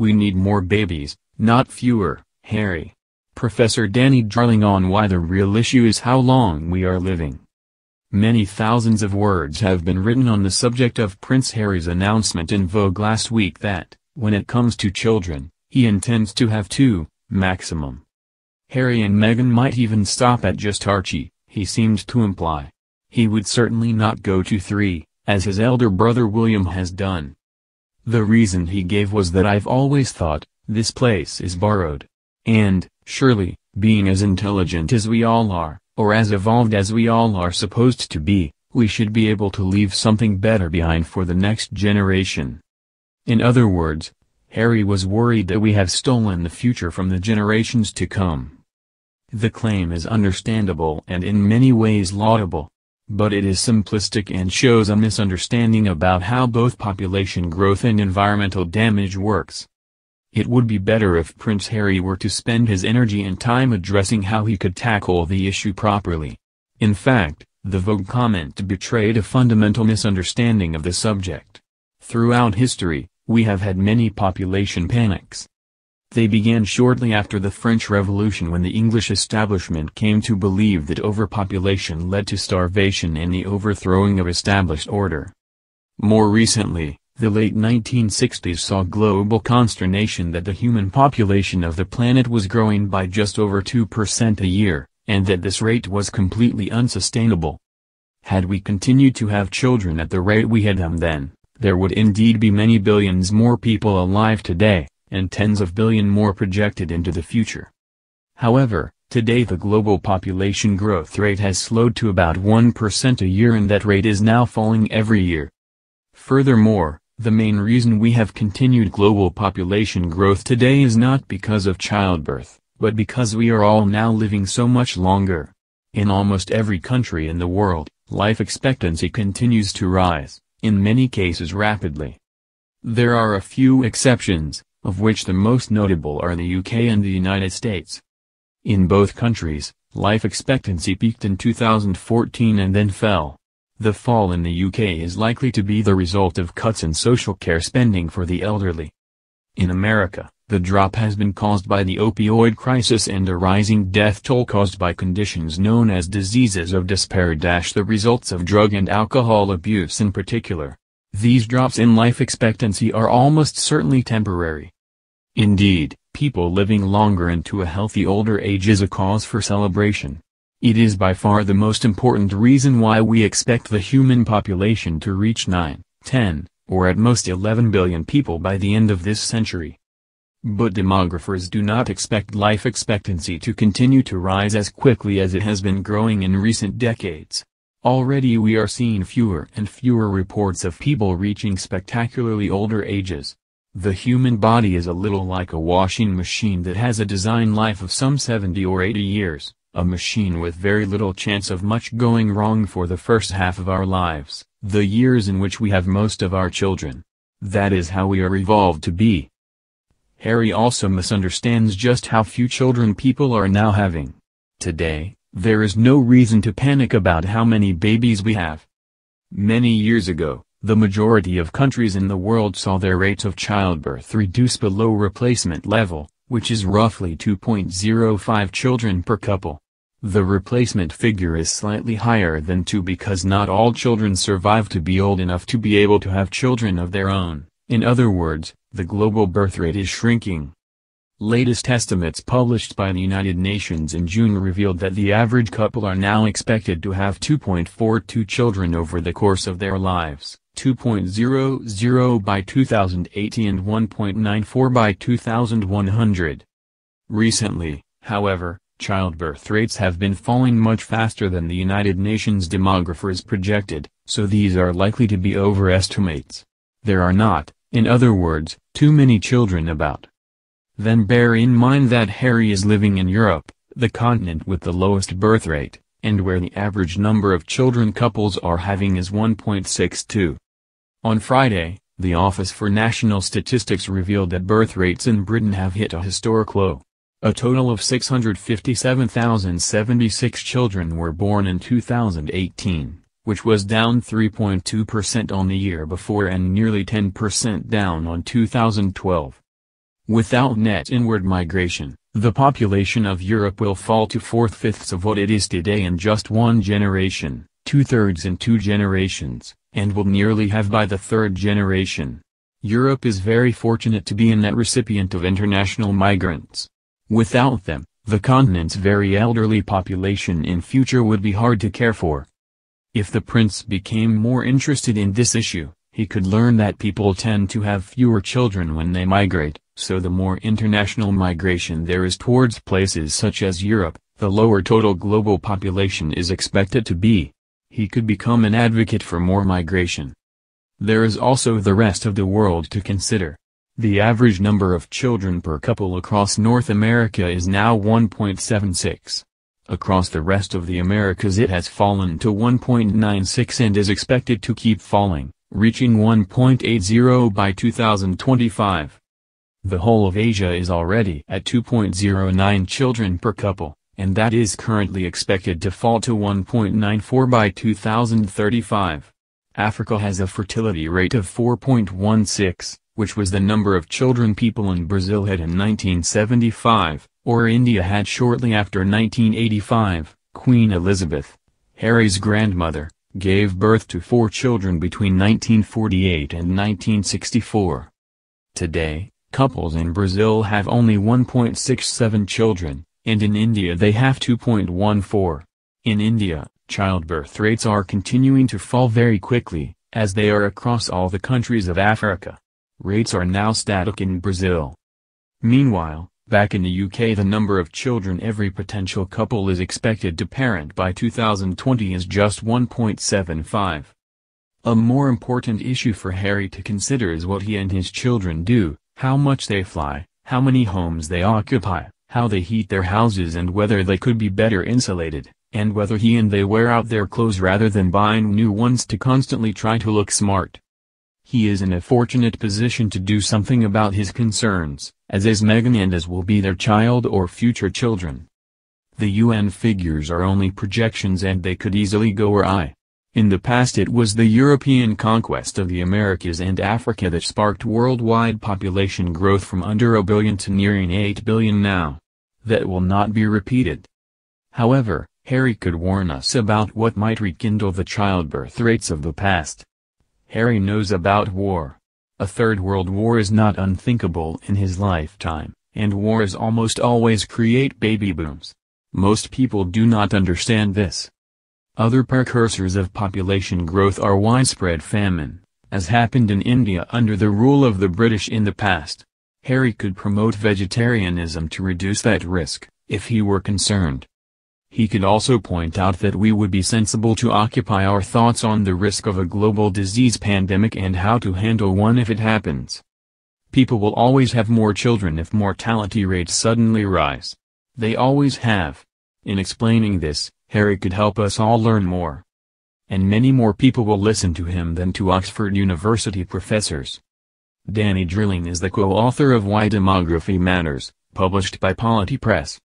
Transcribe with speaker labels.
Speaker 1: We need more babies, not fewer, Harry. Professor Danny Drilling on why the real issue is how long we are living. Many thousands of words have been written on the subject of Prince Harry's announcement in Vogue last week that, when it comes to children, he intends to have two, maximum. Harry and Meghan might even stop at just Archie, he seemed to imply. He would certainly not go to three, as his elder brother William has done. The reason he gave was that I've always thought, this place is borrowed. And, surely, being as intelligent as we all are, or as evolved as we all are supposed to be, we should be able to leave something better behind for the next generation. In other words, Harry was worried that we have stolen the future from the generations to come. The claim is understandable and in many ways laudable, but it is simplistic and shows a misunderstanding about how both population growth and environmental damage works. It would be better if Prince Harry were to spend his energy and time addressing how he could tackle the issue properly. In fact, the Vogue comment betrayed a fundamental misunderstanding of the subject. Throughout history, we have had many population panics. They began shortly after the French Revolution when the English establishment came to believe that overpopulation led to starvation and the overthrowing of established order. More recently, the late 1960s saw global consternation that the human population of the planet was growing by just over 2% a year, and that this rate was completely unsustainable. Had we continued to have children at the rate we had them then, there would indeed be many billions more people alive today and tens of billion more projected into the future. However, today the global population growth rate has slowed to about 1% a year and that rate is now falling every year. Furthermore, the main reason we have continued global population growth today is not because of childbirth, but because we are all now living so much longer. In almost every country in the world, life expectancy continues to rise, in many cases rapidly. There are a few exceptions, of which the most notable are the UK and the United States. In both countries, life expectancy peaked in 2014 and then fell. The fall in the UK is likely to be the result of cuts in social care spending for the elderly. In America, the drop has been caused by the opioid crisis and a rising death toll caused by conditions known as diseases of despair the results of drug and alcohol abuse in particular. These drops in life expectancy are almost certainly temporary. Indeed, people living longer into a healthy older age is a cause for celebration. It is by far the most important reason why we expect the human population to reach 9, 10, or at most 11 billion people by the end of this century. But demographers do not expect life expectancy to continue to rise as quickly as it has been growing in recent decades. Already we are seeing fewer and fewer reports of people reaching spectacularly older ages. The human body is a little like a washing machine that has a design life of some 70 or 80 years, a machine with very little chance of much going wrong for the first half of our lives, the years in which we have most of our children. That is how we are evolved to be. Harry also misunderstands just how few children people are now having. Today, there is no reason to panic about how many babies we have. Many years ago, the majority of countries in the world saw their rates of childbirth reduce below replacement level, which is roughly 2.05 children per couple. The replacement figure is slightly higher than 2 because not all children survive to be old enough to be able to have children of their own. In other words, the global birth rate is shrinking. Latest estimates published by the United Nations in June revealed that the average couple are now expected to have 2.42 children over the course of their lives, 2.00 by 2080 and 1.94 by 2100. Recently, however, childbirth rates have been falling much faster than the United Nations demographers projected, so these are likely to be overestimates. There are not, in other words, too many children about then bear in mind that Harry is living in Europe, the continent with the lowest birth rate, and where the average number of children couples are having is 1.62. On Friday, the Office for National Statistics revealed that birth rates in Britain have hit a historic low. A total of 657,076 children were born in 2018, which was down 3.2% on the year before and nearly 10% down on 2012. Without net inward migration, the population of Europe will fall to four-fifths of what it is today in just one generation, two-thirds in two generations, and will nearly have by the third generation. Europe is very fortunate to be a net recipient of international migrants. Without them, the continent's very elderly population in future would be hard to care for. If the prince became more interested in this issue, he could learn that people tend to have fewer children when they migrate, so the more international migration there is towards places such as Europe, the lower total global population is expected to be. He could become an advocate for more migration. There is also the rest of the world to consider. The average number of children per couple across North America is now 1.76. Across the rest of the Americas it has fallen to 1.96 and is expected to keep falling, reaching 1.80 by 2025. The whole of Asia is already at 2.09 children per couple, and that is currently expected to fall to 1.94 by 2035. Africa has a fertility rate of 4.16, which was the number of children people in Brazil had in 1975, or India had shortly after 1985. Queen Elizabeth, Harry's grandmother, gave birth to four children between 1948 and 1964. Today, Couples in Brazil have only 1.67 children, and in India they have 2.14. In India, childbirth rates are continuing to fall very quickly, as they are across all the countries of Africa. Rates are now static in Brazil. Meanwhile, back in the UK the number of children every potential couple is expected to parent by 2020 is just 1.75. A more important issue for Harry to consider is what he and his children do, how much they fly, how many homes they occupy, how they heat their houses and whether they could be better insulated, and whether he and they wear out their clothes rather than buying new ones to constantly try to look smart. He is in a fortunate position to do something about his concerns, as is Meghan and as will be their child or future children. The UN figures are only projections and they could easily go awry. In the past it was the European conquest of the Americas and Africa that sparked worldwide population growth from under a billion to nearing 8 billion now. That will not be repeated. However, Harry could warn us about what might rekindle the childbirth rates of the past. Harry knows about war. A third world war is not unthinkable in his lifetime, and wars almost always create baby booms. Most people do not understand this. Other precursors of population growth are widespread famine, as happened in India under the rule of the British in the past. Harry could promote vegetarianism to reduce that risk, if he were concerned. He could also point out that we would be sensible to occupy our thoughts on the risk of a global disease pandemic and how to handle one if it happens. People will always have more children if mortality rates suddenly rise. They always have. In explaining this, Harry could help us all learn more. And many more people will listen to him than to Oxford University professors. Danny Drilling is the co-author of Why Demography Matters, published by Polity Press.